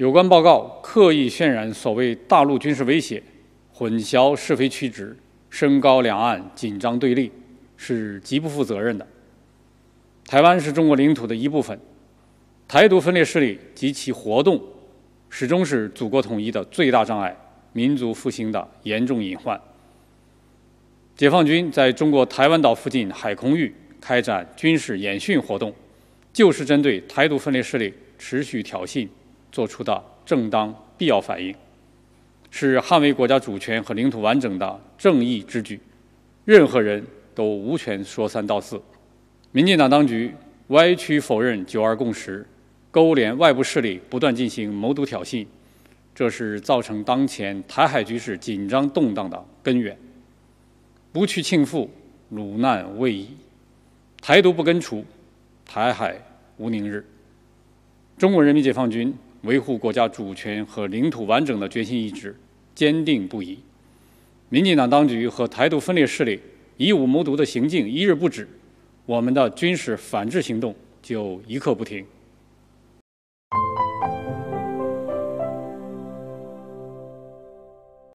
有关报告刻意渲染所谓大陆军事威胁，混淆是非曲直，升高两岸紧张对立，是极不负责任的。台湾是中国领土的一部分，台独分裂势力及其活动，始终是祖国统一的最大障碍，民族复兴的严重隐患。解放军在中国台湾岛附近海空域开展军事演训活动，就是针对台独分裂势力持续挑衅。做出的正当必要反应，是捍卫国家主权和领土完整的正义之举，任何人都无权说三道四。民进党当局歪曲否认“九二共识”，勾连外部势力，不断进行谋独挑衅，这是造成当前台海局势紧张动荡的根源。不去庆父，鲁难未已；台独不根除，台海无宁日。中国人民解放军。维护国家主权和领土完整的决心意志坚定不移。民进党当局和台独分裂势力以武谋独的行径一日不止，我们的军事反制行动就一刻不停。